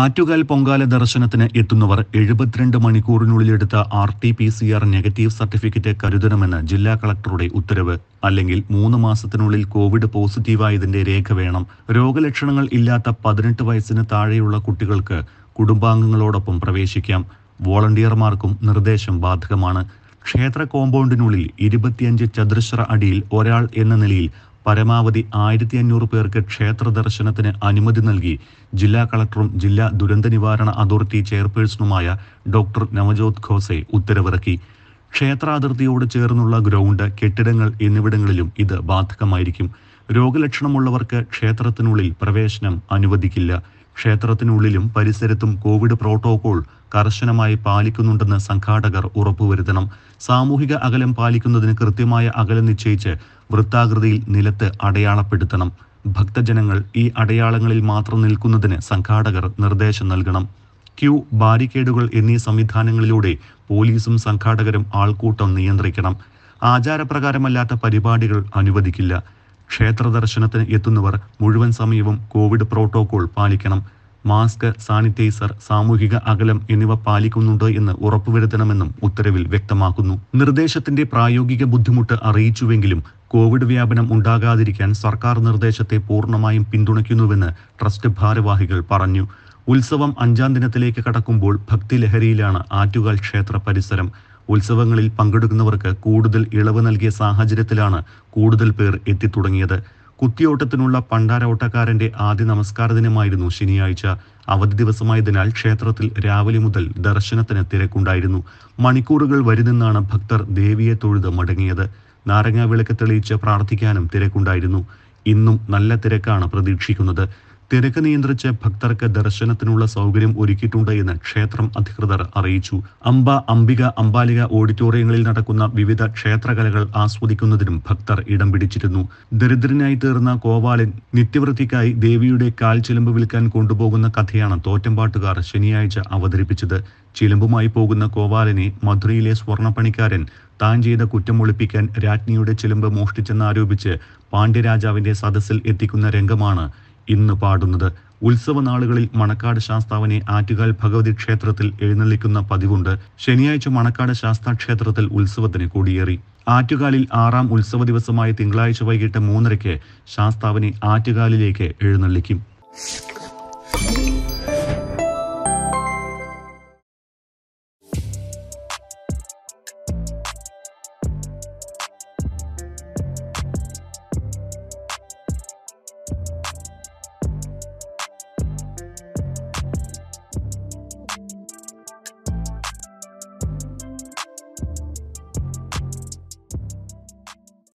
ആറ്റുകാൽ പൊങ്കാല ദർശനത്തിന് എത്തുന്നവർ എഴുപത്തിരണ്ട് മണിക്കൂറിനുള്ളിലെടുത്ത R T P C R negative certificate കരുതണമെന്ന് ജില്ലാ കളക്ടറുടെ ഉത്തരവ് അല്ലെങ്കിൽ മൂന്ന് മാസത്തിനുള്ളിൽ കോവിഡ് പോസിറ്റീവായതിന്റെ രേഖ വേണം രോഗലക്ഷണങ്ങൾ ഇല്ലാത്ത പതിനെട്ട് വയസ്സിന് താഴെയുള്ള കുട്ടികൾക്ക് കുടുംബാംഗങ്ങളോടൊപ്പം പ്രവേശിക്കാം വോളണ്ടിയർമാർക്കും നിർദ്ദേശം ബാധകമാണ് ക്ഷേത്ര കോമ്പൗണ്ടിനുള്ളിൽ ഇരുപത്തിയഞ്ച് ചതുരശ്ര അടിയിൽ ഒരാൾ എന്ന നിലയിൽ പരമാവധി ആയിരത്തി അഞ്ഞൂറ് പേർക്ക് ക്ഷേത്ര ദർശനത്തിന് അനുമതി നൽകി ജില്ലാ കളക്ടറും ജില്ലാ ദുരന്ത നിവാരണ അതോറിറ്റി ചെയർപേഴ്സണുമായ ഡോക്ടർ നവജോത് ഖോസെ ഉത്തരവിറക്കി ക്ഷേത്രാതിർത്തിയോട് ചേർന്നുള്ള ഗ്രൗണ്ട് കെട്ടിടങ്ങൾ എന്നിവിടങ്ങളിലും ഇത് ബാധകമായിരിക്കും രോഗലക്ഷണമുള്ളവർക്ക് ക്ഷേത്രത്തിനുള്ളിൽ പ്രവേശനം അനുവദിക്കില്ല ക്ഷേത്രത്തിനുള്ളിലും പരിസരത്തും കോവിഡ് പ്രോട്ടോകോൾ കർശനമായി പാലിക്കുന്നുണ്ടെന്ന് സംഘാടകർ ഉറപ്പുവരുത്തണം സാമൂഹിക അകലം പാലിക്കുന്നതിന് കൃത്യമായ അകലം നിശ്ചയിച്ച് വൃത്താകൃതിയിൽ നിലത്ത് അടയാളപ്പെടുത്തണം ഭക്തജനങ്ങൾ ഈ അടയാളങ്ങളിൽ മാത്രം നിൽക്കുന്നതിന് സംഘാടകർ നിർദ്ദേശം നൽകണം ക്യൂ ബാരിക്കേഡുകൾ എന്നീ സംവിധാനങ്ങളിലൂടെ പോലീസും സംഘാടകരും ആൾക്കൂട്ടം നിയന്ത്രിക്കണം ആചാരപ്രകാരമല്ലാത്ത പരിപാടികൾ അനുവദിക്കില്ല ക്ഷേത്ര ദർശനത്തിന് എത്തുന്നവർ മുഴുവൻ സമയവും കോവിഡ് പ്രോട്ടോകോൾ പാലിക്കണം മാസ്ക് സാനിറ്റൈസർ സാമൂഹിക അകലം എന്നിവ പാലിക്കുന്നുണ്ടോ എന്ന് ഉറപ്പുവരുത്തണമെന്നും ഉത്തരവിൽ വ്യക്തമാക്കുന്നു നിർദ്ദേശത്തിന്റെ പ്രായോഗിക ബുദ്ധിമുട്ട് അറിയിച്ചുവെങ്കിലും കോവിഡ് വ്യാപനം ഉണ്ടാകാതിരിക്കാൻ സർക്കാർ നിർദ്ദേശത്തെ പൂർണ്ണമായും പിന്തുണയ്ക്കുന്നുവെന്ന് ട്രസ്റ്റ് ഭാരവാഹികൾ പറഞ്ഞു ഉത്സവം അഞ്ചാം ദിനത്തിലേക്ക് കടക്കുമ്പോൾ ഭക്തിലഹരിയിലാണ് ആറ്റുകാൽ ക്ഷേത്ര പരിസരം ഉത്സവങ്ങളിൽ പങ്കെടുക്കുന്നവർക്ക് കൂടുതൽ ഇളവ് നൽകിയ സാഹചര്യത്തിലാണ് കൂടുതൽ പേർ എത്തിത്തുടങ്ങിയത് കുത്തിയോട്ടത്തിനുള്ള പണ്ടാര ഓട്ടക്കാരന്റെ ആദ്യ നമസ്കാര ദിനമായിരുന്നു ശനിയാഴ്ച അവധി ദിവസമായതിനാൽ ക്ഷേത്രത്തിൽ രാവിലെ മുതൽ ദർശനത്തിന് തിരക്കുണ്ടായിരുന്നു മണിക്കൂറുകൾ വരുന്നെന്നാണ് ഭക്തർ ദേവിയെ തൊഴുത് മടങ്ങിയത് നാരങ്ങ വിളക്ക് തെളിയിച്ച് പ്രാർത്ഥിക്കാനും തിരക്കുണ്ടായിരുന്നു ഇന്നും നല്ല തിരക്കാണ് പ്രതീക്ഷിക്കുന്നത് തിരക്ക് നിയന്ത്രിച്ച് ഭക്തർക്ക് ദർശനത്തിനുള്ള സൗകര്യം ഒരുക്കിയിട്ടുണ്ട് എന്ന് ക്ഷേത്രം അധികൃതർ അറിയിച്ചു അംബ അംബിക അംബാലിക ഓഡിറ്റോറിയങ്ങളിൽ നടക്കുന്ന വിവിധ ക്ഷേത്രകലകൾ ആസ്വദിക്കുന്നതിനും ഭക്തർ ഇടം പിടിച്ചിരുന്നു ദരിദ്രനായി തീർന്ന കോവാലൻ നിത്യവൃത്തിക്കായി ദേവിയുടെ കാൽ ചിലമ്പ് വിൽക്കാൻ കൊണ്ടുപോകുന്ന കഥയാണ് തോറ്റമ്പാട്ടുകാർ ശനിയാഴ്ച അവതരിപ്പിച്ചത് ചിലമ്പുമായി പോകുന്ന കോവാലനെ മധുരയിലെ സ്വർണപ്പണിക്കാരൻ താൻ ചെയ്ത കുറ്റം ഒളിപ്പിക്കാൻ രാജ്ഞിയുടെ ചിലമ്പ് മോഷ്ടിച്ചെന്നാരോപിച്ച് പാണ്ഡ്യരാജാവിന്റെ സദസ്സിൽ എത്തിക്കുന്ന രംഗമാണ് ഇന്ന് പാടുന്നത് ഉത്സവനാളുകളിൽ മണക്കാട് ശാസ്താവിനെ ആറ്റുകാൽ ഭഗവതി ക്ഷേത്രത്തിൽ എഴുന്നള്ളിക്കുന്ന പതിവുണ്ട് ശനിയാഴ്ച മണക്കാട് ശാസ്താ ക്ഷേത്രത്തിൽ ഉത്സവത്തിന് കൊടിയേറി ആറ്റുകാലിൽ ആറാം ഉത്സവ ദിവസമായ തിങ്കളാഴ്ച വൈകിട്ട് മൂന്നരയ്ക്ക് ശാസ്താവിനെ ആറ്റുകാലിലേക്ക് എഴുന്നള്ളിക്കും